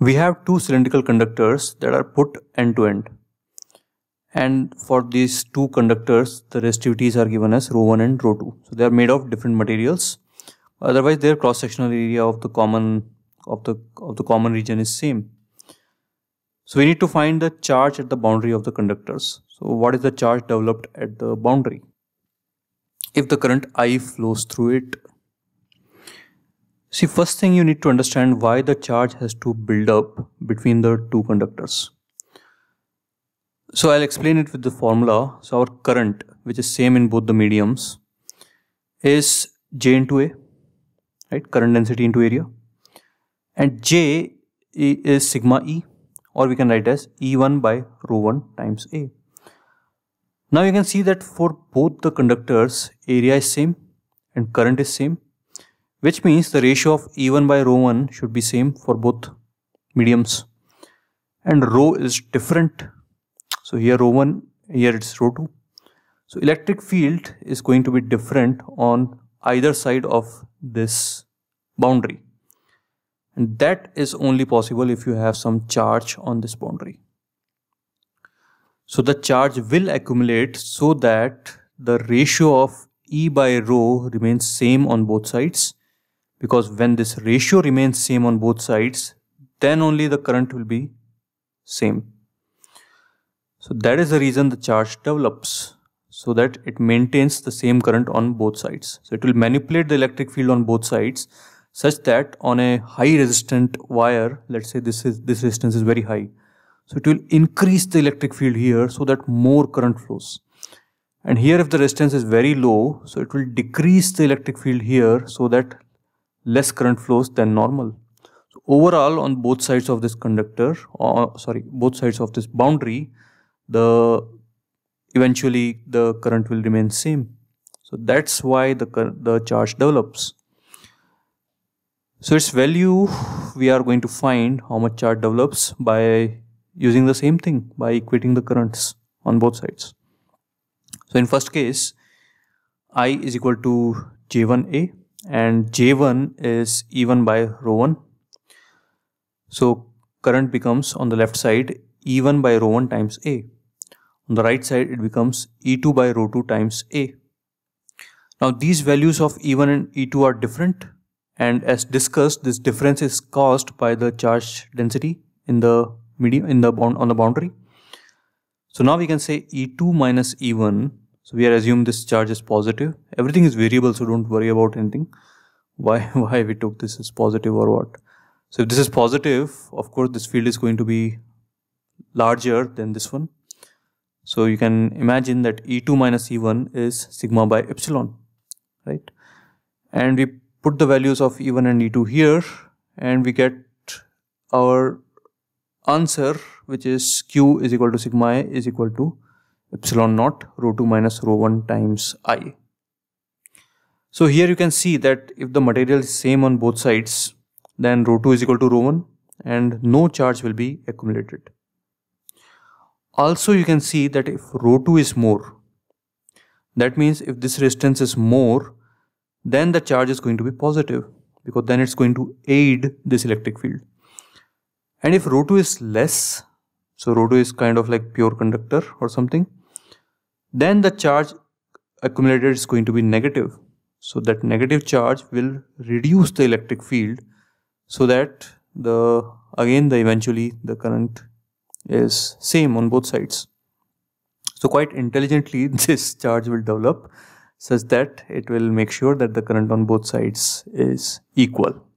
we have two cylindrical conductors that are put end to end and for these two conductors the resistivities are given as rho 1 and rho 2 so they are made of different materials otherwise their cross sectional area of the common of the of the common region is same so we need to find the charge at the boundary of the conductors so what is the charge developed at the boundary if the current i flows through it See, first thing you need to understand why the charge has to build up between the two conductors. So I'll explain it with the formula. So our current, which is same in both the mediums, is J into A, right? Current density into area. And J is sigma E, or we can write as E1 by rho 1 times A. Now you can see that for both the conductors, area is same and current is same which means the ratio of E1 by rho 1 should be same for both mediums and rho is different so here rho 1 here it's rho 2 so electric field is going to be different on either side of this boundary and that is only possible if you have some charge on this boundary so the charge will accumulate so that the ratio of E by rho remains same on both sides because when this ratio remains same on both sides then only the current will be same. So that is the reason the charge develops so that it maintains the same current on both sides. So it will manipulate the electric field on both sides such that on a high resistant wire, let's say this is this resistance is very high. So it will increase the electric field here so that more current flows. And here if the resistance is very low, so it will decrease the electric field here so that less current flows than normal. So overall, on both sides of this conductor, or uh, sorry, both sides of this boundary, the eventually the current will remain same. So that's why the the charge develops. So its value we are going to find how much charge develops by using the same thing by equating the currents on both sides. So in first case, I is equal to J1A and J1 is e1 by rho 1. So current becomes on the left side E1 by rho 1 times A. On the right side it becomes E2 by rho 2 times A. Now these values of E1 and E2 are different and as discussed this difference is caused by the charge density in the medium in the bound on the boundary. So now we can say E2 minus E1 so we are assume this charge is positive everything is variable so don't worry about anything why why we took this as positive or what so if this is positive of course this field is going to be larger than this one so you can imagine that E2 minus E1 is sigma by epsilon right and we put the values of E1 and E2 here and we get our answer which is Q is equal to sigma A is equal to epsilon naught rho 2 minus rho 1 times i. So here you can see that if the material is same on both sides then rho 2 is equal to rho 1 and no charge will be accumulated. Also you can see that if rho 2 is more that means if this resistance is more then the charge is going to be positive because then it's going to aid this electric field. And if rho 2 is less so rho 2 is kind of like pure conductor or something then the charge accumulated is going to be negative. So that negative charge will reduce the electric field so that the again the eventually the current is same on both sides. So quite intelligently this charge will develop such that it will make sure that the current on both sides is equal.